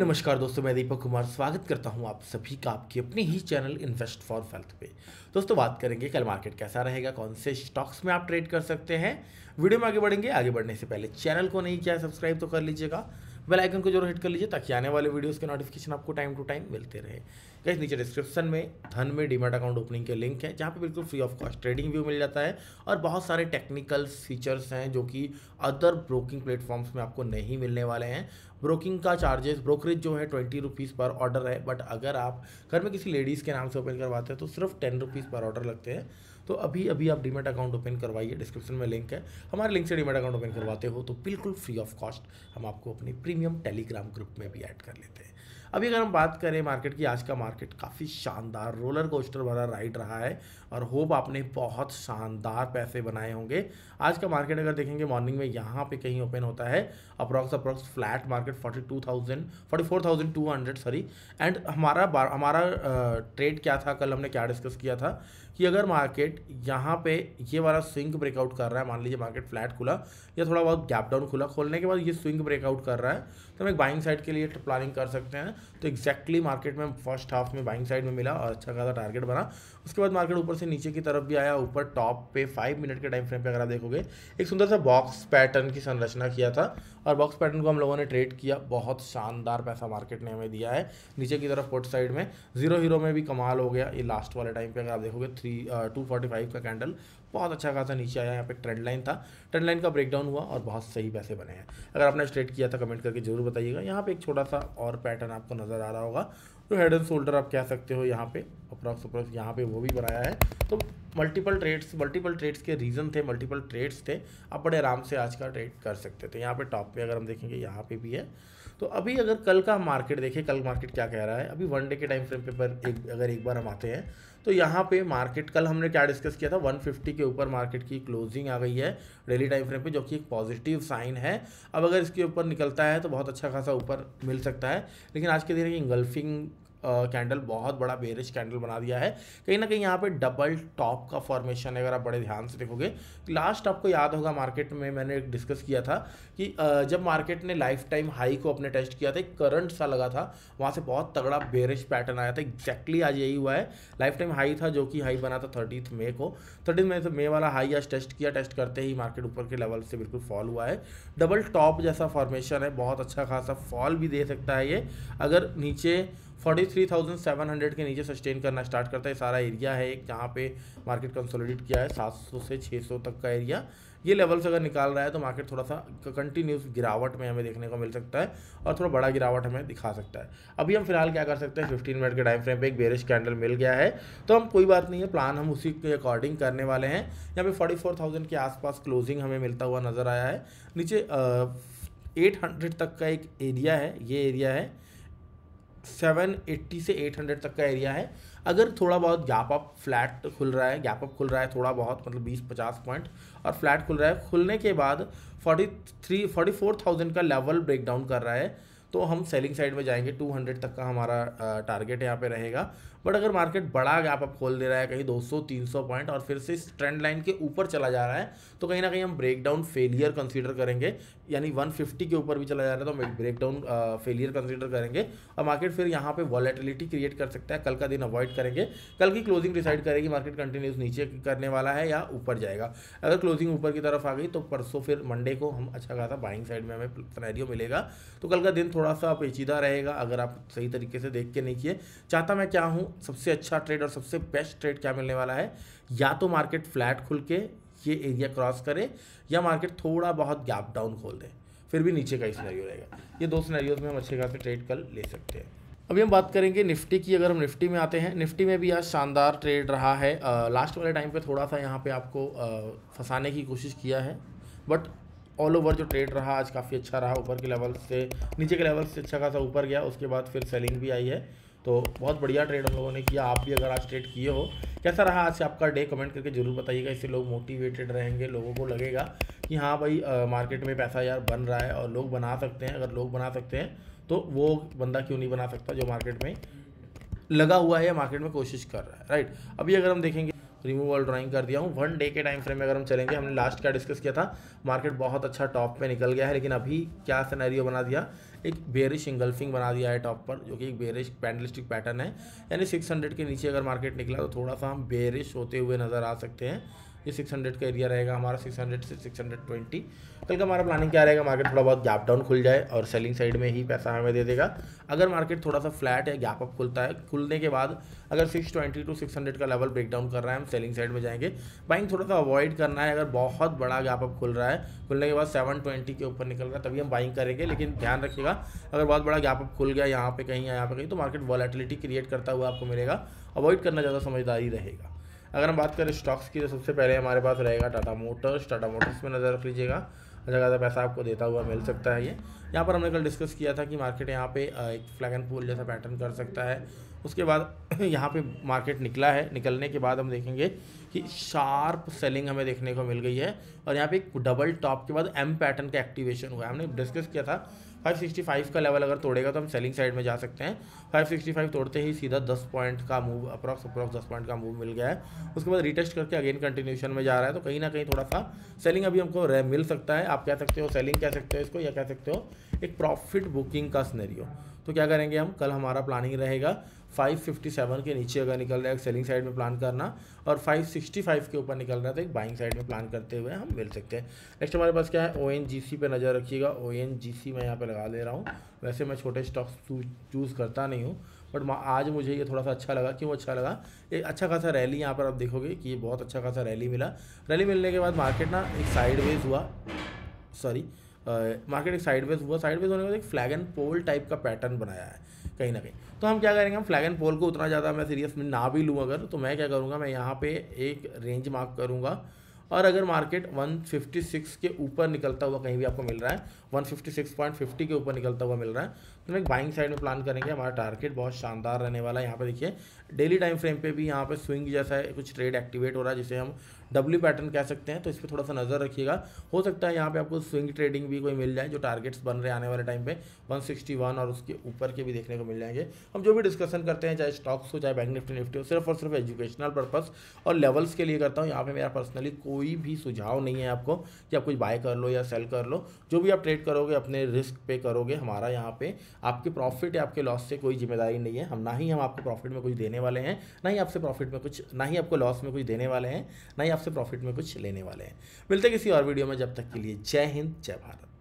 नमस्कार दोस्तों मैं दीपक कुमार स्वागत करता हूं आप सभी का आपके अपने ही चैनल इन्वेस्ट फॉर वेल्थ पे दोस्तों बात करेंगे कल मार्केट कैसा रहेगा कौन से स्टॉक्स में आप ट्रेड कर सकते हैं वीडियो में आगे बढ़ेंगे आगे बढ़ने से पहले चैनल को नहीं किया सब्सक्राइब तो कर लीजिएगा बेल आइकन को जरूर हिट कर लीजिए ताकि आने वाले वीडियोस के नोटिफिकेशन आपको टाइम टू टाइम मिलते रहे गैस नीचे डिस्क्रिप्शन में धन में डीमेट अकाउंट ओपनिंग के लिंक है जहाँ पे बिल्कुल free of cost TradingView मिल जाता है और बहुत सारे टेक्निकल फीचर्स हैं जो कि अदर ब्रोकिंग प्लेटफॉर्म्स में आपको नहीं मिलने वाले हैं ब्रोकिंग का चार्जेस ब्रोकरेज जो है ट्वेंटी रुपीज़ पर ऑर्डर है बट अगर आप घर में किसी लेडीज़ के नाम से ओपन करवाते हैं तो सिर्फ टेन रुपीज़ पर ऑर्डर लगते हैं तो अभी अभी आप डीमेट अकाउंट ओपन करवाइए डिस्क्रिप्शन में लिंक है हमारे लिंक से डीमेट अकाउंट ओपन करवाते हो तो बिल्कुल फ्री ऑफ कॉस्ट हम आपको अपने प्रीमियम टेलीग्राम ग्रुप में भी ऐड कर लेते हैं अभी अगर हम बात करें मार्केट की आज का मार्केट काफ़ी शानदार रोलर कोस्टर वाला राइड रहा है और होप आपने बहुत शानदार पैसे बनाए होंगे आज का मार्केट अगर देखेंगे मॉर्निंग में यहाँ पे कहीं ओपन होता है approx approx flat market forty two thousand forty four thousand two hundred sorry and हमारा हमारा ट्रेड क्या था कल हमने क्या डिस्कस किया था कि अगर मार्केट यहाँ पे ये वाला स्विंग ब्रेकआउट कर रहा है मान लीजिए मार्केट फ्लैट खुला या थोड़ा बहुत गैप डाउन खुला खोलने के बाद ये स्विंग ब्रेकआउट कर रहा है तो हम एक बाइंग साइड के लिए प्लानिंग कर सकते हैं तो एक्जैक्टली मार्केट में फर्स्ट हाफ में बाइंग साइड में मिला और अच्छा खासा टारगेट बना उसके बाद मार्केट ऊपर से नीचे की तरफ भी आया ऊपर टॉप पे फाइव मिनट के टाइम फ्रेम पे अगर आप देखोगे एक सुंदर सा बॉक्स पैटर्न की संरचना किया था और बॉक्स पैटर्न को हम लोगों ने ट्रेड किया बहुत शानदार पैसा मार्केट ने हमें दिया है नीचे की तरफ फोर्ट साइड में जीरो हीरो में भी कमाल हो गया ये लास्ट वाले टाइम पर अगर आप देखोगे थ्री टू फोर्टी फाइव का कैंडल बहुत अच्छा खासा नीचे आया यहाँ पे ट्रेंड लाइन था ट्रेंड लाइन का ब्रेकडाउन हुआ और बहुत सही पैसे बने हैं अगर आपने स्ट्रेट किया था तो कमेंट करके जरूर बताइएगा यहाँ पे एक छोटा सा और पैटर्न आपको नज़र आ रहा होगा तो हेड एंड शोल्डर आप कह सकते हो यहाँ पे अप्रॉक्स अप्रॉक्स यहाँ पे वो भी बनाया है तो मल्टीपल ट्रेड्स मल्टीपल ट्रेड्स के रीज़न थे मल्टीपल ट्रेड्स थे आप बड़े आराम से आज का ट्रेड कर सकते थे यहाँ पे टॉप पे अगर हम देखेंगे यहाँ पे भी है तो अभी अगर कल का मार्केट देखें कल मार्केट क्या कह रहा है अभी वन डे के टाइम फ्रेम पे पर एक अगर एक बार हम आते हैं तो यहाँ पे मार्केट कल हमने क्या डिस्कस किया था 150 के ऊपर मार्केट की क्लोजिंग आ गई है डेली टाइम फ्रेम पे जो कि एक पॉजिटिव साइन है अब अगर इसके ऊपर निकलता है तो बहुत अच्छा खासा ऊपर मिल सकता है लेकिन आज के दिन की इंगल्फिंग कैंडल बहुत बड़ा बेरिश कैंडल बना दिया है कहीं ना कहीं यहाँ पे डबल टॉप का फॉर्मेशन है अगर आप बड़े ध्यान से देखोगे लास्ट आपको याद होगा मार्केट में मैंने डिस्कस किया था कि जब मार्केट ने लाइफ टाइम हाई को अपने टेस्ट किया था एक करंट सा लगा था वहाँ से बहुत तगड़ा बेरिश पैटर्न आया था एग्जैक्टली आज यही हुआ है लाइफ टाइम हाई था जो कि हाई बना था थर्टीथ मे को थर्टीथ मे से मे वाला हाई आज टेस्ट किया टेस्ट करते ही मार्केट ऊपर के लेवल से बिल्कुल फॉल हुआ है डबल टॉप जैसा फॉर्मेशन है बहुत अच्छा खासा फॉल भी दे सकता है ये अगर नीचे forty three thousand seven hundred के नीचे सस्टेन करना स्टार्ट करता है सारा एरिया है एक जहाँ पे मार्केट कंसोलिडेट किया है सात सौ से छः सौ तक का एरिया ये लेवल से अगर निकाल रहा है तो मार्केट थोड़ा सा कंटिन्यूस गिरावट में हमें देखने को मिल सकता है और थोड़ा बड़ा गिरावट हमें दिखा सकता है अभी हम फिलहाल क्या कर सकते हैं फिफ्टीन मिनट के टाइम फ्रेम पर एक बेरिश कैंडल मिल गया है तो हम कोई बात नहीं है प्लान हम उसी के अकॉर्डिंग करने वाले हैं यहाँ पर फोर्टी फोर थाउजेंड के आसपास क्लोजिंग हमें मिलता हुआ नज़र आया है नीचे एट हंड्रेड तक का एक एरिया है ये एरिया है सेवन एट्टी से एट हंड्रेड तक का एरिया है अगर थोड़ा बहुत गैप अप फ्लैट खुल रहा है गैप अप खुल रहा है थोड़ा बहुत मतलब बीस पचास पॉइंट और फ्लैट खुल रहा है खुलने के बाद forty forty three four thousand का लेवल ब्रेक डाउन कर रहा है तो हम सेलिंग साइड में जाएंगे टू हंड्रेड तक का हमारा टारगेट यहाँ पे रहेगा बट अगर मार्केट बड़ा गैप अप खोल दे रहा है कहीं 200 300 पॉइंट और फिर से इस ट्रेंड लाइन के ऊपर चला जा रहा है तो कहीं ना कहीं हम ब्रेकडाउन फेलियर कंसीडर करेंगे यानी 150 के ऊपर भी चला जा रहा है तो हम ब्रेकडाउन फेलियर कंसीडर करेंगे और मार्केट फिर यहाँ पर वॉलेटिलिटी क्रिएट कर सकता है कल का दिन अवॉइड करेंगे कल की क्लोजिंग डिसाइड करेगी मार्केट कंटिन्यूस नीचे करने वाला है या ऊपर जाएगा अगर क्लोजिंग ऊपर की तरफ आ गई तो परसों फिर मंडे को हम अच्छा खासा बाइंग साइड में हमें सनैरियो मिलेगा तो कल का दिन थोड़ा सा पेचीदा रहेगा अगर आप सही तरीके से देख के नहीं किए चाहता मैं क्या हूँ सबसे अच्छा ट्रेड और सबसे बेस्ट ट्रेड क्या मिलने वाला है या तो मार्केट फ्लैट खुल के ये एरिया क्रॉस करे या मार्केट थोड़ा बहुत गैप डाउन खोल दे फिर भी नीचे का ही सिनेरियो रहेगा ये दो सिनेरियोज में हम अच्छे खासे ट्रेड कल ले सकते हैं अभी हम बात करेंगे निफ्टी की अगर हम निफ्टी में आते हैं निफ्टी में भी आज शानदार ट्रेड रहा है आ, लास्ट वाले टाइम पे थोड़ा सा यहाँ पे आपको फंसाने की कोशिश किया है बट ऑल ओवर जो ट्रेड रहा आज काफ़ी अच्छा रहा ऊपर के लेवल से नीचे के लेवल से अच्छा खासा ऊपर गया उसके बाद फिर सेलिंग भी आई है तो बहुत बढ़िया ट्रेड हम लोगों ने किया आप भी अगर आज ट्रेड किए हो कैसा रहा आज से आपका डे कमेंट करके जरूर बताइएगा इससे लोग मोटिवेटेड रहेंगे लोगों को लगेगा कि हाँ भाई आ, मार्केट में पैसा यार बन रहा है और लोग बना सकते हैं अगर लोग बना सकते हैं तो वो बंदा क्यों नहीं बना सकता जो मार्केट में लगा हुआ है या मार्केट में कोशिश कर रहा है राइट अभी अगर हम देखेंगे रिमूव ऑल ड्राइंग कर दिया हूँ वन डे के टाइम फ्रेम में अगर हम चलेंगे हमने लास्ट का डिस्कस किया था मार्केट बहुत अच्छा टॉप पे निकल गया है लेकिन अभी क्या सिनेरियो बना दिया एक बेरिश इंगल्फिंग बना दिया है टॉप पर जो कि एक बेरिश पैंडलिस्टिक पैटर्न है यानी सिक्स के नीचे अगर मार्केट निकला तो थोड़ा सा हम बेरिश होते हुए नज़र आ सकते हैं ये 600 का एरिया रहेगा हमारा 600 से 620 कल का हमारा प्लानिंग क्या रहेगा मार्केट थोड़ा बहुत गैप डाउन खुल जाए और सेलिंग साइड में ही पैसा हमें दे देगा अगर मार्केट थोड़ा सा फ्लैट या गैप अप खुलता है खुलने के बाद अगर 620 टू 600 का लेवल ब्रेक डाउन कर रहा है हम सेलिंग साइड में जाएंगे बाइंग थोड़ा सा अवॉइड करना है अगर बहुत बड़ा गैप अप खुल रहा है खुलने के बाद सेवन के ऊपर निकल रहा है तभी हम बाइंग करेंगे लेकिन ध्यान रखिएगा अगर बहुत बड़ा गैप अप खुल गया यहाँ पे कहीं या यहाँ पे कहीं तो मार्केट वॉलेटिलिटी क्रिएट करता हुआ आपको मिलेगा अवॉइड करना ज़्यादा समझदारी रहेगा अगर हम बात करें स्टॉक्स की तो सबसे पहले हमारे पास रहेगा टाटा मोटर्स टाटा मोटर्स में नज़र रख लीजिएगा अच्छा ज़्यादा पैसा आपको देता हुआ मिल सकता है ये यहाँ पर हमने कल डिस्कस किया था कि मार्केट यहाँ पे एक फ्लैग एंड पोल जैसा पैटर्न कर सकता है उसके बाद यहाँ पे मार्केट निकला है निकलने के बाद हम देखेंगे कि शार्प सेलिंग हमें देखने को मिल गई है और यहाँ पे एक डबल टॉप के बाद एम पैटर्न का एक्टिवेशन हुआ है हमने डिस्कस किया था 565 का लेवल अगर तोड़ेगा तो हम सेलिंग साइड में जा सकते हैं 565 तोड़ते ही सीधा 10 पॉइंट का मूव अप्रॉक्स अप्रॉक्स 10 पॉइंट का मूव मिल गया है उसके बाद रिटेस्ट करके अगेन कंटिन्यूशन में जा रहा है तो कहीं ना कहीं थोड़ा सा सेलिंग अभी हमको मिल सकता है आप कह सकते हो सेलिंग कह सकते हो इसको या कह सकते हो एक प्रॉफिट बुकिंग का स्नेरियो तो क्या करेंगे हम कल हमारा प्लानिंग रहेगा 557 के नीचे अगर निकल रहा है सेलिंग साइड में प्लान करना और 565 के ऊपर निकल रहा है तो एक बाइंग साइड में प्लान करते हुए हम मिल सकते हैं नेक्स्ट हमारे पास क्या है ओ पे नज़र रखिएगा ओ मैं यहाँ पर लगा ले रहा हूँ वैसे मैं छोटे स्टॉक्स चूज़ करता नहीं हूँ बट आज मुझे ये थोड़ा सा अच्छा लगा क्यों अच्छा लगा एक अच्छा खासा रैली यहाँ पर आप देखोगे कि ये बहुत अच्छा खासा रैली मिला रैली मिलने के बाद मार्केट ना एक साइडवेज हुआ सॉरी मार्केट एक साइडवेज हुआ साइडवेज होने के बाद एक फ्लैग एंड पोल टाइप का पैटर्न बनाया है कहीं ना कहीं तो हम क्या करेंगे हम फ्लैग एंड पोल को उतना ज़्यादा मैं सीरियस में ना भी लूँ अगर तो मैं क्या करूँगा मैं यहाँ पे एक रेंज मार्क करूँगा और अगर मार्केट 156 के ऊपर निकलता हुआ कहीं भी आपको मिल रहा है 156.50 के ऊपर निकलता हुआ मिल रहा है तो हम एक बाइंग साइड में प्लान करेंगे हमारा टारगेट बहुत शानदार रहने वाला है यहाँ पे देखिए डेली टाइम फ्रेम पे भी यहाँ पे स्विंग जैसा है कुछ ट्रेड एक्टिवेट हो रहा है जिसे हम डब्ल्यू पैटर्न कह सकते हैं तो इस पर थोड़ा सा नज़र रखिएगा हो सकता है यहाँ पे आपको स्विंग ट्रेडिंग भी कोई मिल जाए जो टारगेट्स बन रहे आने वाले टाइम पे 161 और उसके ऊपर के भी देखने को मिल जाएंगे हम जो भी डिस्कशन करते हैं चाहे स्टॉक्स हो चाहे बैंक निफ्टी निफ्टी हो सिर्फ और सिर्फ एजुकेशनल पर्पज़ और लेवल्स के लिए करता हूँ यहाँ पर मेरा पर्सनली कोई भी सुझाव नहीं है आपको कि आप कुछ बाय कर लो या सेल कर लो जो भी आप ट्रेड करोगे अपने रिस्क पे करोगे हमारा यहाँ पे आपके प्रॉफिट या आपके लॉस से कोई जिम्मेदारी नहीं है हम ना ही हम आपको प्रॉफिट में कुछ देने वाले हैं ना ही आपसे प्रॉफिट में कुछ ना ही आपको लॉस में कुछ देने वाले हैं ना ही आपसे आपसे प्रॉफिट में कुछ लेने वाले हैं मिलते हैं किसी और वीडियो में जब तक के लिए जय हिंद जय भारत